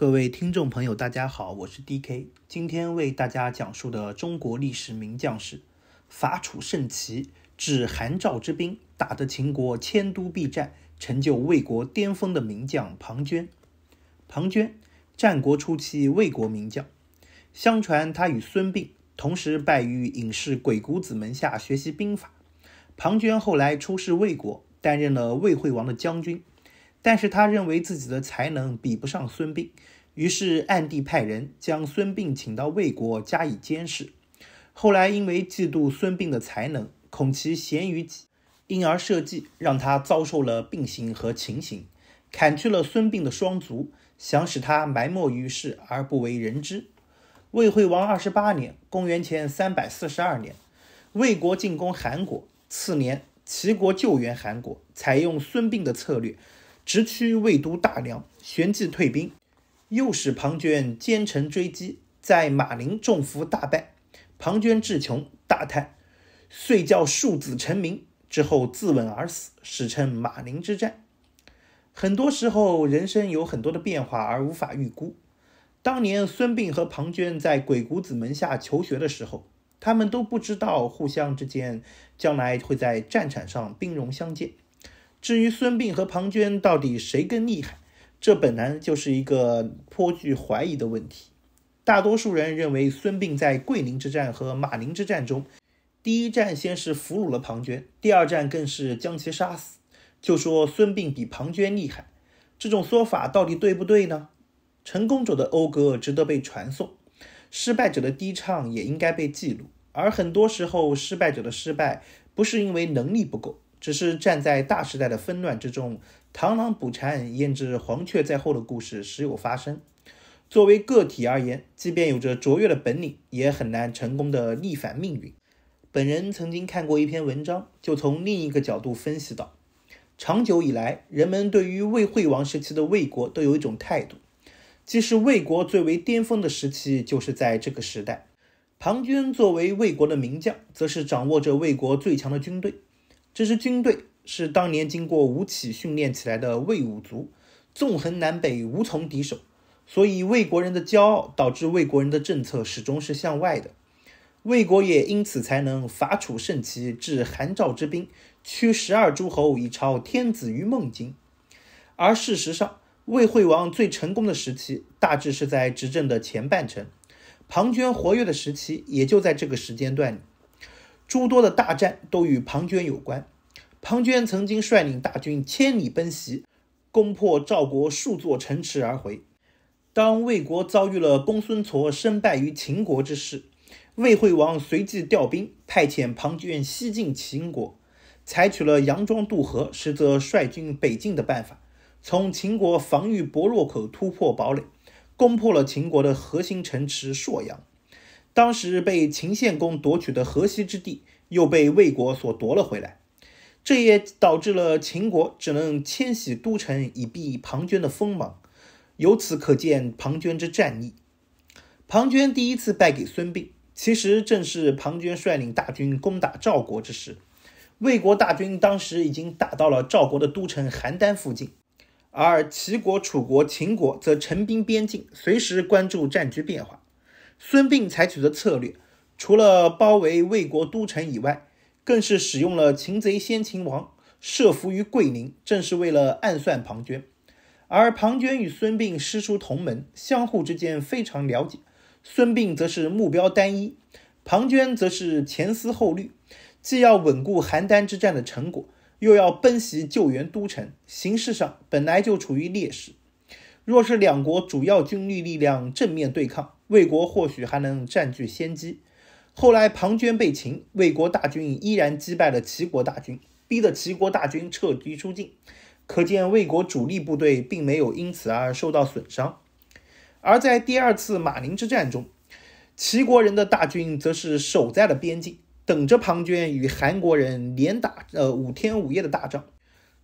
各位听众朋友，大家好，我是 D.K，今天为大家讲述的中国历史名将是伐楚胜齐，治韩赵之兵，打得秦国迁都避战，成就魏国巅峰的名将庞涓。庞涓，战国初期魏国名将，相传他与孙膑同时拜于隐士鬼谷子门下学习兵法。庞涓后来出仕魏国，担任了魏惠王的将军。但是他认为自己的才能比不上孙膑，于是暗地派人将孙膑请到魏国加以监视。后来因为嫉妒孙膑的才能，恐其贤于己，因而设计让他遭受了膑刑和情刑，砍去了孙膑的双足，想使他埋没于世而不为人知。魏惠王二十八年（公元前三百四十二年），魏国进攻韩国。次年，齐国救援韩国，采用孙膑的策略。直趋魏都大梁，旋即退兵，又使庞涓兼程追击，在马陵中伏大败，庞涓志穷大叹，遂教庶子成名之后自刎而死，史称马陵之战。很多时候，人生有很多的变化而无法预估。当年孙膑和庞涓在鬼谷子门下求学的时候，他们都不知道互相之间将来会在战场上兵戎相见。至于孙膑和庞涓到底谁更厉害，这本来就是一个颇具怀疑的问题。大多数人认为孙膑在桂林之战和马陵之战中，第一战先是俘虏了庞涓，第二战更是将其杀死。就说孙膑比庞涓厉害，这种说法到底对不对呢？成功者的讴歌值得被传颂，失败者的低唱也应该被记录。而很多时候，失败者的失败不是因为能力不够。只是站在大时代的纷乱之中，螳螂捕蝉，焉知黄雀在后的故事时有发生。作为个体而言，即便有着卓越的本领，也很难成功的逆反命运。本人曾经看过一篇文章，就从另一个角度分析到：长久以来，人们对于魏惠王时期的魏国都有一种态度，即使魏国最为巅峰的时期就是在这个时代。庞涓作为魏国的名将，则是掌握着魏国最强的军队。这支军队是当年经过吴起训练起来的魏武卒，纵横南北，无从敌手。所以魏国人的骄傲导致魏国人的政策始终是向外的，魏国也因此才能伐楚、胜齐、置韩、赵之兵，驱十二诸侯，以超天子于孟津。而事实上，魏惠王最成功的时期大致是在执政的前半程，庞涓活跃的时期也就在这个时间段里。诸多的大战都与庞涓有关。庞涓曾经率领大军千里奔袭，攻破赵国数座城池而回。当魏国遭遇了公孙痤身败于秦国之事，魏惠王随即调兵派遣庞涓西进秦国，采取了佯装渡河，实则率军北进的办法，从秦国防御薄弱口突破堡垒，攻破了秦国的核心城池朔阳。当时被秦献公夺取的河西之地，又被魏国所夺了回来，这也导致了秦国只能迁徙都城以避庞涓的锋芒。由此可见，庞涓之战力。庞涓第一次败给孙膑，其实正是庞涓率领大军攻打赵国之时。魏国大军当时已经打到了赵国的都城邯郸附近，而齐国、楚国、秦国则陈兵边境，随时关注战局变化。孙膑采取的策略，除了包围魏国都城以外，更是使用了“擒贼先擒王”，设伏于桂林，正是为了暗算庞涓。而庞涓与孙膑师出同门，相互之间非常了解。孙膑则是目标单一，庞涓则是前思后虑，既要稳固邯郸之战的成果，又要奔袭救援都城，形势上本来就处于劣势。若是两国主要军力力量正面对抗，魏国或许还能占据先机。后来庞涓被擒，魏国大军依然击败了齐国大军，逼得齐国大军撤军出境。可见魏国主力部队并没有因此而受到损伤。而在第二次马陵之战中，齐国人的大军则是守在了边境，等着庞涓与韩国人连打呃五天五夜的大仗。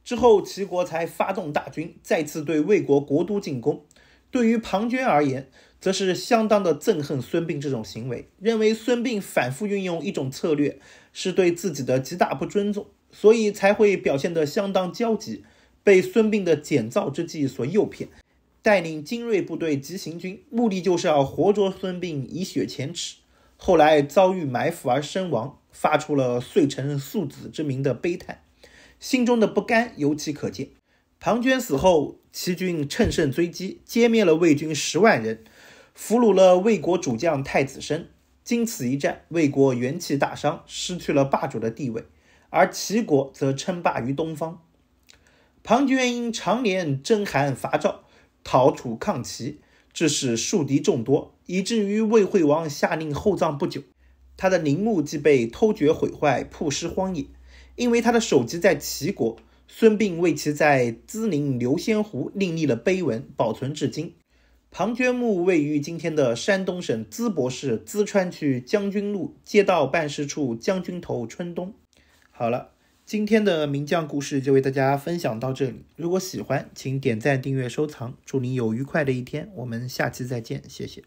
之后，齐国才发动大军，再次对魏国国都进攻。对于庞涓而言，则是相当的憎恨孙膑这种行为，认为孙膑反复运用一种策略，是对自己的极大不尊重，所以才会表现得相当焦急，被孙膑的减灶之计所诱骗，带领精锐部队急行军，目的就是要活捉孙膑，以雪前耻。后来遭遇埋伏而身亡，发出了“遂成庶子之名”的悲叹。心中的不甘尤其可见。庞涓死后，齐军乘胜追击，歼灭了魏军十万人，俘虏了魏国主将太子申。经此一战，魏国元气大伤，失去了霸主的地位，而齐国则称霸于东方。庞涓因常年征韩伐赵、讨楚抗齐，致使树敌众多，以至于魏惠王下令厚葬不久，他的陵墓即被偷掘毁坏，曝尸荒野。因为他的首级在齐国，孙膑为其在淄宁流仙湖另立了碑文，保存至今。庞涓墓位于今天的山东省淄博市淄川区将军路街道办事处将军头村东。好了，今天的名将故事就为大家分享到这里。如果喜欢，请点赞、订阅、收藏。祝您有愉快的一天，我们下期再见，谢谢。